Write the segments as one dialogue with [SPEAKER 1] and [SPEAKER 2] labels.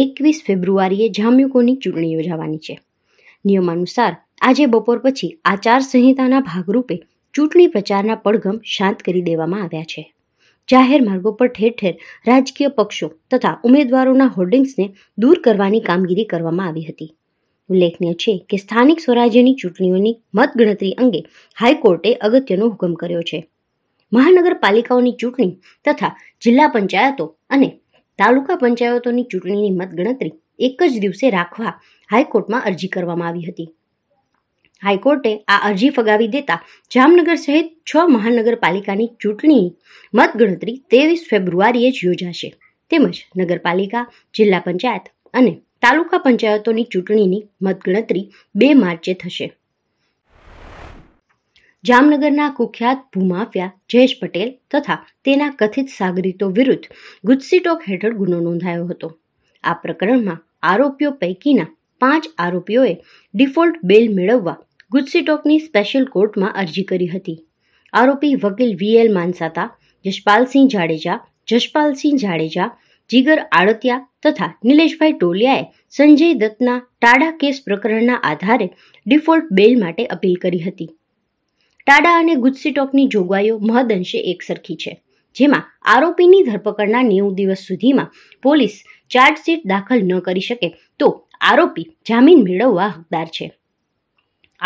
[SPEAKER 1] એકવીસ ફેબ્રુઆરીએ જામ્યુકોની ચૂંટણી યોજાવાની છે નિયમાનુસાર આજે બપોર પછી આચારસંહિતાના ભાગરૂપે ચૂંટણી પ્રચારના પડઘમ શાંત કરી દેવામાં આવ્યા છે જાહેર માર્ગો પર ઠેર ઠેર રાજકીય પક્ષો તથા ઉમેદવારોના હોર્ડિંગ્સને દૂર કરવાની કામગીરી કરવામાં આવી હતી ઉલ્લેખનીય છે કે સ્થાનિક સ્વરાજ્યની ચૂંટણીઓની મતગણતરી અંગે હાઈકોર્ટે અગત્યનો હુકમ કર્યો છે મહાનગરપાલિકાઓની ચૂંટણી તથા જિલ્લા પંચાયતો અને તાલુકા પંચાયતોની ચૂંટણીની મતગણતરી એક જ દિવસે રાખવા હાઈકોર્ટમાં અરજી કરવામાં આવી હતી હાઈકોર્ટે આ અરજી ફગાવી દેતા જામનગર સહિત છ મહાનગરપાલિકાની ચૂંટણી મતગણતરી ત્રેવીસ ફેબ્રુઆરીએ જ યોજાશે તેમજ નગરપાલિકા જિલ્લા પંચાયત અને તાલુકા પંચાયતોની ચૂંટણીની મતગણતરી બે માર્ચે થશે જામનગરના કુખ્યાત ભૂમાફિયા જયેશ પટેલ તથા તેના કથિત સાગરીતો વિરુદ્ધ ગુજસીટોક હેઠળ ગુનો નોંધાયો હતો આ પ્રકરણમાં આરોપીઓ પૈકીના પાંચ આરોપીઓએ ડિફોલ્ટ બેલ મેળવવા ગુજસીટોકની સ્પેશિયલ કોર્ટમાં અરજી કરી હતી આરોપી વકીલ વીએલ માનસાતા જશપાલસિંહ જાડેજા જશપાલસિંહ જાડેજા જીગર આળતિયા તથા નિલેશભાઈ ટોલિયાએ સંજય દત્તના ટાડા કેસ પ્રકરણના આધારે ડિફોલ્ટ બેલ માટે અપીલ કરી હતી ટાડા અને ગુજસીટોકની જોગવાઈઓ મહદઅંશે એકસરખી છે જેમાં આરોપીની ધરપકડના નેવું દિવસ સુધીમાં પોલીસ ચાર્જશીટ દાખલ ન કરી શકે તો આરોપી જામીન મેળવવા હકદાર છે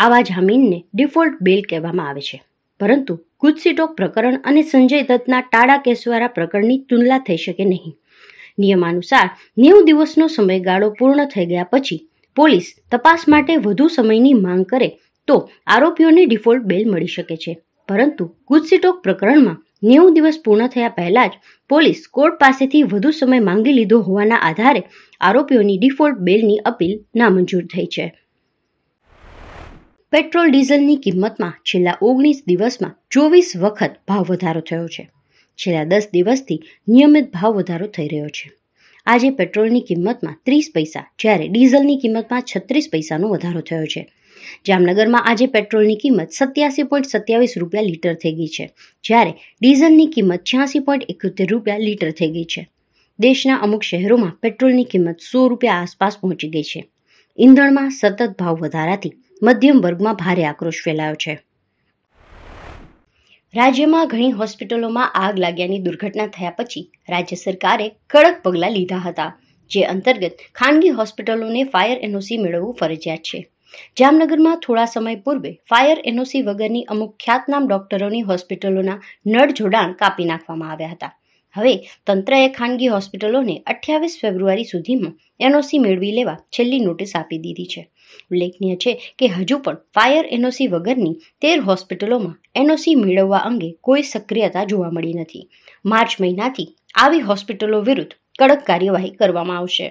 [SPEAKER 1] આવા જામીનને ડિફોલ્ટ બેલ કહેવામાં આવે છે પરંતુ ગુજસીટોક પ્રકરણ અને સંજય દત્તના ટાળા કેસવાળા પ્રકરણની તુલના થઈ શકે નહીં નિયમાનુસાર નેવું દિવસનો સમયગાળો પૂર્ણ થઈ ગયા પછી પોલીસ તપાસ માટે વધુ સમયની માંગ કરે તો આરોપીઓને ડિફોલ્ટ બેલ મળી શકે છે પરંતુ ગુજસીટોક પ્રકરણમાં નેવું દિવસ પૂર્ણ થયા પહેલા જ પોલીસ કોર્ટ પાસેથી વધુ સમય માંગી લીધો હોવાના આધારે આરોપીઓની ડિફોલ્ટ બેલની અપીલ નામંજૂર થઈ છે પેટ્રોલ ડીઝલની કિંમતમાં છેલ્લા ઓગણીસ દિવસમાં ચોવીસ વખત ભાવ વધારો થયો છે છેલ્લા દસ દિવસથી નિયમિત ભાવ વધારો થઈ રહ્યો છે આજે પેટ્રોલની કિંમતમાં ત્રીસ પૈસા જ્યારે ડીઝલની કિંમતમાં છત્રીસ પૈસાનો વધારો થયો છે જામનગરમાં આજે પેટ્રોલની કિંમત સત્યાસી પોઈન્ટ સત્યાવીસ રૂપિયા લીટર થઈ ગઈ છે જ્યારે ડીઝલની કિંમત છ્યાસી પોઈન્ટ એકોતેર રૂપિયા લીટર થઈ ગઈ છે દેશના અમુક શહેરોમાં પેટ્રોલની કિંમત સો રૂપિયા આસપાસ પહોંચી ગઈ છે ઈંધણમાં સતત ભાવ વધારાથી મધ્યમ વર્ગમાં ભારે આક્રોશ ફેલાયો છે રાજ્યમાં ઘણી હોસ્પિટલોમાં આગ લાગ્યાની દુર્ઘટના થયા પછી રાજ્ય સરકારે કડક પગલાં લીધા હતા જે અંતર્ગત ખાનગી હોસ્પિટલોને ફાયર એનઓસી મેળવવું ફરજિયાત છે જામનગરમાં થોડા સમય પૂર્વે ફાયર એનઓસી વગરની અમુક ખ્યાતનામ ડોક્ટરોની હોસ્પિટલોના નળ જોડાણ કાપી નાખવામાં આવ્યા હતા હવે તંત્રએ ખાનગી હોસ્પિટલોને અઠ્યાવીસ ફેબ્રુઆરી સુધીમાં એનઓસી મેળવી લેવા છેલ્લી નોટિસ આપી દીધી છે ઉલ્લેખનીય છે કે હજુ પણ ફાયર એનઓસી વગરની તેર હોસ્પિટલોમાં એનઓસી મેળવવા અંગે કોઈ સક્રિયતા જોવા મળી નથી માર્ચ મહિનાથી આવી હોસ્પિટલો વિરુદ્ધ કડક કાર્યવાહી કરવામાં આવશે